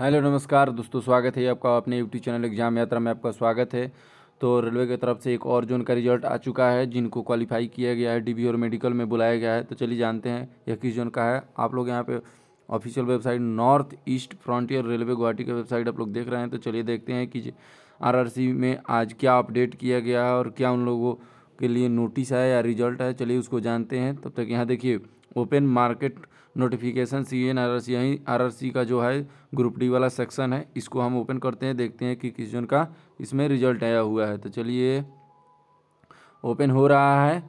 hello नमस्कार दोस्तों स्वागत है आपका अपने यूट्यूब चैनल एग्जाम यात्रा में आपका स्वागत है तो रेलवे की तरफ से एक और जोन का रिजल्ट आ चुका है जिनको क्वालिफाई किया गया है डीबी और मेडिकल में बुलाया गया है तो चलिए जानते हैं यह किस जोन का है आप लोग यहाँ पे official website north east frontier railway Guwahati की वेबसाइट आप लोग देख रहे हैं तो चलिए देखते हैं कि आर में आज क्या अपडेट किया गया है और क्या उन लोगों के लिए नोटिस है या रिजल्ट है चलिए उसको जानते हैं तब तक यहाँ देखिए open market notification C N R R C यहीं आर आर सी का जो है ग्रुप डी वाला सेक्शन है इसको हम ओपन करते हैं देखते हैं कि किस जन का इसमें रिजल्ट आया हुआ है तो चलिए ओपन हो रहा है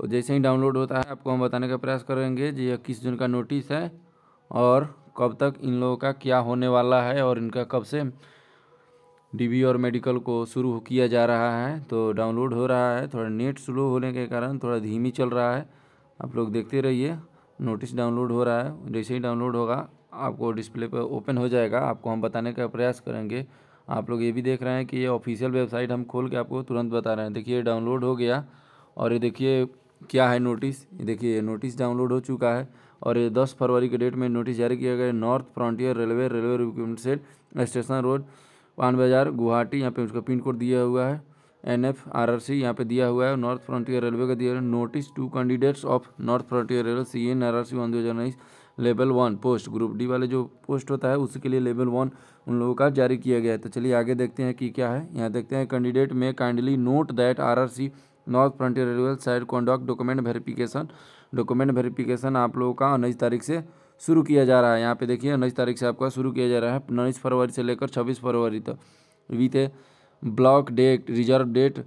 और जैसे ही डाउनलोड होता है आपको हम बताने का प्रयास करेंगे जी यह किस जन का नोटिस है और कब तक इन लोगों का क्या होने वाला है और इनका कब से डी और मेडिकल को शुरू किया जा रहा है तो डाउनलोड हो रहा है थोड़ा नेट स्लो होने के कारण थोड़ा धीमी चल रहा है आप लोग देखते रहिए नोटिस डाउनलोड हो रहा है जैसे ही डाउनलोड होगा आपको डिस्प्ले पर ओपन हो जाएगा आपको हम बताने का प्रयास करेंगे आप लोग ये भी देख रहे हैं कि ये ऑफिशियल वेबसाइट हम खोल के आपको तुरंत बता रहे हैं देखिए डाउनलोड हो गया और ये देखिए क्या है नोटिस देखिए नोटिस डाउनलोड हो चुका है और ये दस फरवरी के डेट में नोटिस जारी किया गया north frontier railway railway recruitment set station road Pan Bazaar Guwahati यहाँ पे उसका पिन कोड दिया हुआ है N F R R C यहाँ पर दिया हुआ है नॉर्थ फ्रंटियर रेलवे का दिया हुआ है notice to candidates of north frontier railway C N R R C one दो हज़ार उन्नीस level one post group D वाले जो पोस्ट होता है उसके लिए लेवल वन उन लोगों का जारी किया गया है तो चलिए आगे देखते हैं कि क्या है यहाँ देखते हैं कैंडिडेट में kindly note that R R C north frontier railway side conduct document verification document verification आप लोगों का उन्नीस तारीख से शुरू किया जा रहा है यहाँ पे देखिए उन्नीस तारीख से आपका शुरू किया जा रहा है उन्नीस फरवरी से लेकर छब्बीस फरवरी तक बीते block date reserve date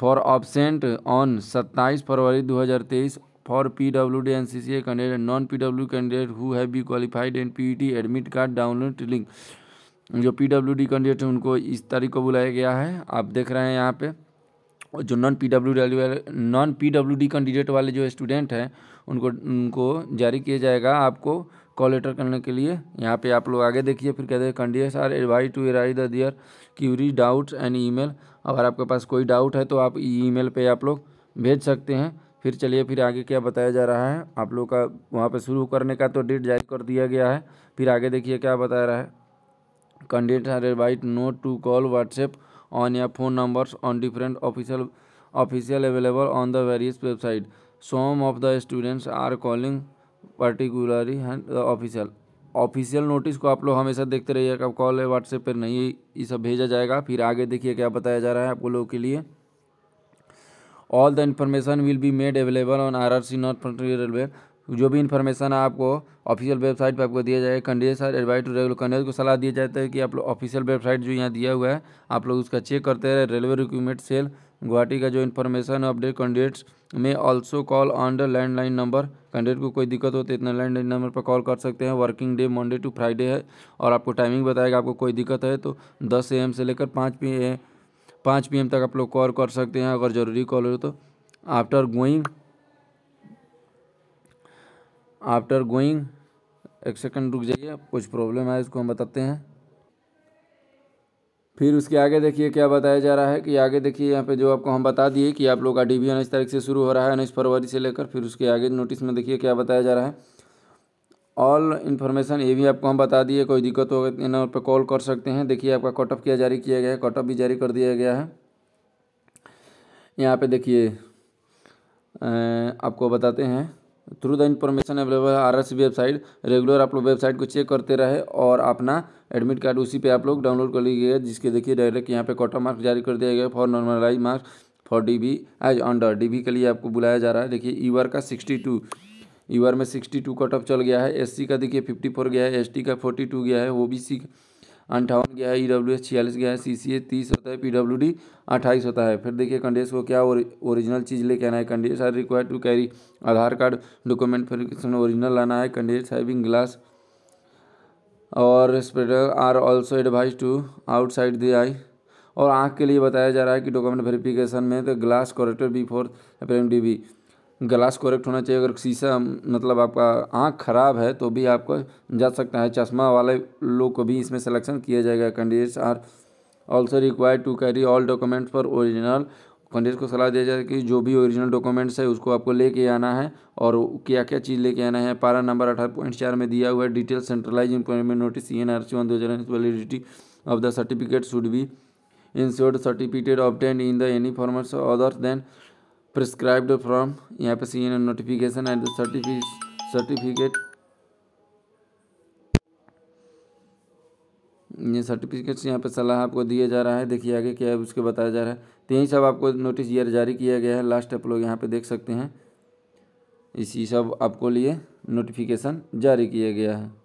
for absent on सत्ताईस फरवरी 2023 for P W D N C C A candidate non P W candidate who have be qualified and P T admit card download link जो P W D candidate हैं उनको इस तारीख को बुलाया गया है आप देख रहे हैं यहाँ पे और जो नॉन पी डब्ल्यू वाले non P W D candidate वाले जो स्टूडेंट हैं उनको उनको जारी किया जाएगा आपको कॉल करने के लिए यहाँ पे आप लोग आगे देखिए फिर कहते हैं candidates are advise to arise the their query doubts and email अगर आपके पास कोई डाउट है तो आप ईमेल पे आप लोग भेज सकते हैं फिर चलिए फिर आगे क्या बताया जा रहा है आप लोग का वहाँ पर शुरू करने का तो डेट जारी कर दिया गया है फिर आगे देखिए क्या बताया रहा है candidates are advise not to call WhatsApp on या phone numbers on different official official available on the various website some of the students are calling particularly official official notice को आप लोग हमेशा देखते रहिए कब कॉल है व्हाट्सएप पर नहीं ये सब भेजा जाएगा फिर आगे देखिए क्या बताया जा रहा है आप लोगों के लिए all the information will be made available on R R C north frontier railway जो भी इन्फॉर्मेशन आपको ऑफिशियल वेबसाइट पर आपको दिया जाएगा candidate sir advise to regular candidate को सलाह दिया जाता है कि आप लोग ऑफिशियल वेबसाइट जो यहाँ दिया हुआ है आप लोग उसका चेक करते रहे रेलवे रिक्यूमेंट सेल गुवाहाटी का जो इन्फॉर्मेशन अपडेट कैंडिडेट्स में also call on the landline number candidate को कोई दिक्कत हो तो इतना लैंडलाइन नंबर पर कॉल कर सकते हैं working day Monday to Friday है और आपको टाइमिंग बताएगा आपको कोई दिक्कत है तो दस ए से लेकर पाँच पी ए पाँच पी तक आप लोग कॉल कर सकते हैं अगर ज़रूरी कॉल हो तो आफ्टर गोइंग आफ्टर गोइंग एक सेकंड रुक जाइए कुछ प्रॉब्लम है इसको हम बताते हैं फिर उसके आगे देखिए क्या बताया जा रहा है कि आगे देखिए यहाँ पे जो आपको हम बता दिए कि आप लोग का डी बी तारीख से शुरू हो रहा है उन्नीस फरवरी से लेकर फिर उसके आगे नोटिस में देखिए क्या बताया जा रहा है ऑल इन्फॉर्मेशन ये भी आपको हम बता दिए कोई दिक्कत हो तो इन नंबर पर कॉल कर सकते हैं देखिए आपका कट ऑफ क्या जारी किया गया है कट ऑफ भी जारी कर दिया गया है यहाँ पर देखिए आपको बताते हैं through the information available R S website regular आप लोग वेबसाइट को चेक करते रहे और अपना एडमिट कार्ड उसी पे आप लोग डाउनलोड कर लीजिए जिसके देखिए डायरेक्ट यहाँ पे कट मार्क मार्क्स जारी कर दिया गया for normalize marks for D B age under D B के लिए आपको बुलाया जा रहा है देखिए यू आर का सिक्सटी टू यू आर में सिक्सटी टू कट ऑफ चल गया है एस सी का देखिए फिफ्टी फोर गया है एस टी का फोर्टी टू गया है ओ बी सी अंठावन गया है ई डब्ल्यू एस छियालीस गया है सी सी ए तीस होता है पी डब्ल्यू डी अट्ठाईस होता है फिर देखिए कंडेस को क्या ओरिजिनल चीज़ लेके आना है candidates are require to carry Aadhaar card document फिर ओरिजिनल लाना है कंडेस हैविंग ग्लास और स्पेटर are also advise to outside the eye और आँख के लिए बताया जा रहा है कि डॉक्यूमेंट वेरिफिकेशन में तो glass corrector for apparent the glass correct होना चाहिए अगर शीशा मतलब आपका आँख ख़राब है तो भी आपको जा सकता है चश्मा वाले लोग को भी इसमें सिलेक्शन किया जाएगा candidates are also required to carry all documents for original candidate को सलाह दिया जाए कि जो भी ओरिजिनल डॉक्यूमेंट्स है उसको आपको लेके आना है और क्या क्या चीज़ लेके आना है पारा नंबर अठारह पॉइंट चार में दिया हुआ है detail centralize employment notice C N R C one दो हज़ार validity of the certificate should be insured certificate obtained in the any formats other than prescribed from यहाँ पे C N notification and certificate ये certificates यहाँ पे सलाह आपको दिया जा रहा है देखिए आगे क्या है उसके बताया जा रहा है तो यही सब आपको नोटिस ईयर जारी किया गया है लास्ट आप लोग यहाँ पे देख सकते हैं इसी सब आपको लिए नोटिफिकेशन जारी किया गया है